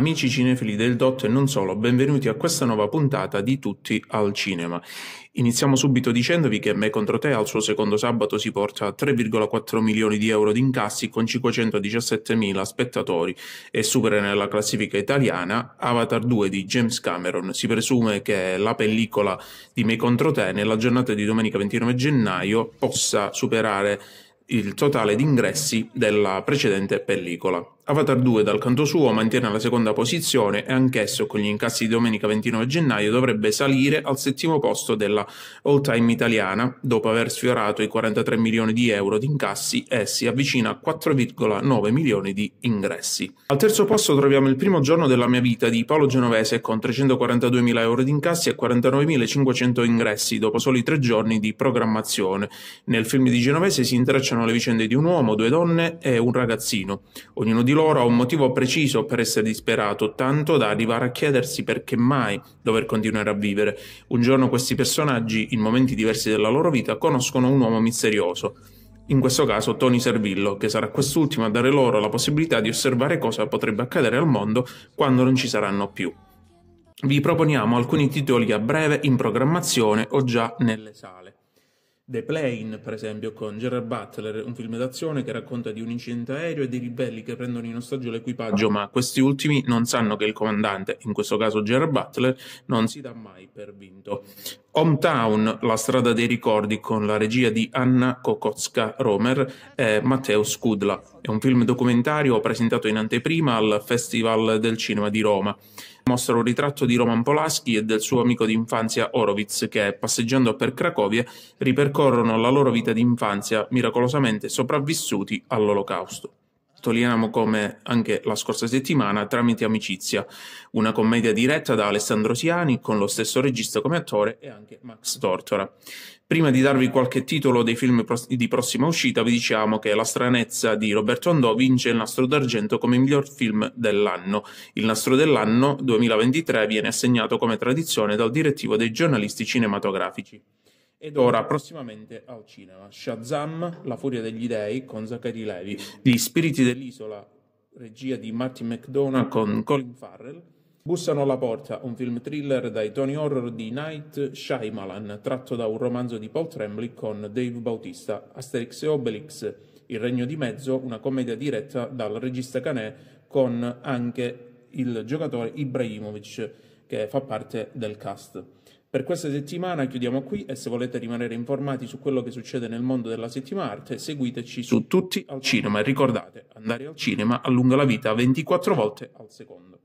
Amici cinefili del DOT e non solo, benvenuti a questa nuova puntata di Tutti al Cinema. Iniziamo subito dicendovi che Me contro te al suo secondo sabato si porta a 3,4 milioni di euro di incassi con 517 mila spettatori e supera nella classifica italiana Avatar 2 di James Cameron. Si presume che la pellicola di Me contro te nella giornata di domenica 29 gennaio possa superare il totale di ingressi della precedente pellicola. Avatar 2 dal canto suo mantiene la seconda posizione e anch'esso con gli incassi di domenica 29 gennaio dovrebbe salire al settimo posto della all time italiana dopo aver sfiorato i 43 milioni di euro di incassi e si avvicina a 4,9 milioni di ingressi. Al terzo posto troviamo il primo giorno della mia vita di Paolo Genovese con 342 mila euro di incassi e 49.500 ingressi dopo soli tre giorni di programmazione. Nel film di Genovese si intrecciano le vicende di un uomo, due donne e un ragazzino. Ognuno di loro loro ha un motivo preciso per essere disperato, tanto da arrivare a chiedersi perché mai dover continuare a vivere. Un giorno questi personaggi, in momenti diversi della loro vita, conoscono un uomo misterioso. In questo caso Tony Servillo, che sarà quest'ultimo a dare loro la possibilità di osservare cosa potrebbe accadere al mondo quando non ci saranno più. Vi proponiamo alcuni titoli a breve in programmazione o già nelle sale. The Plane, per esempio, con Gerard Butler, un film d'azione che racconta di un incidente aereo e dei ribelli che prendono in ostaggio l'equipaggio, ma questi ultimi non sanno che il comandante, in questo caso Gerard Butler, non si dà mai per vinto. Hometown, la strada dei ricordi, con la regia di Anna Kokotska-Romer e Matteo Skudla. È un film documentario presentato in anteprima al Festival del Cinema di Roma mostra un ritratto di Roman Polaschi e del suo amico d'infanzia Horowitz che, passeggiando per Cracovia, ripercorrono la loro vita d'infanzia, miracolosamente sopravvissuti all'olocausto. Toliamo come anche la scorsa settimana Tramite Amicizia, una commedia diretta da Alessandro Siani con lo stesso regista come attore e anche Max Tortora. Prima di darvi qualche titolo dei film di prossima uscita, vi diciamo che La stranezza di Roberto Andò vince il nastro d'argento come miglior film dell'anno. Il nastro dell'anno 2023 viene assegnato come tradizione dal direttivo dei giornalisti cinematografici. Ed ora prossimamente al cinema. Shazam, La furia degli dei con Zachary Levi. Gli spiriti dell'isola, regia di Martin McDonagh con Colin Farrell. Bussano alla porta, un film thriller dai Tony Horror di Night Shyamalan, tratto da un romanzo di Paul Tremblay con Dave Bautista, Asterix e Obelix, Il Regno di Mezzo, una commedia diretta dal regista Canè con anche il giocatore Ibrahimovic che fa parte del cast. Per questa settimana chiudiamo qui e se volete rimanere informati su quello che succede nel mondo della settima arte, seguiteci su tutti al cinema e ricordate, andare al cinema allunga la vita 24 volte al secondo.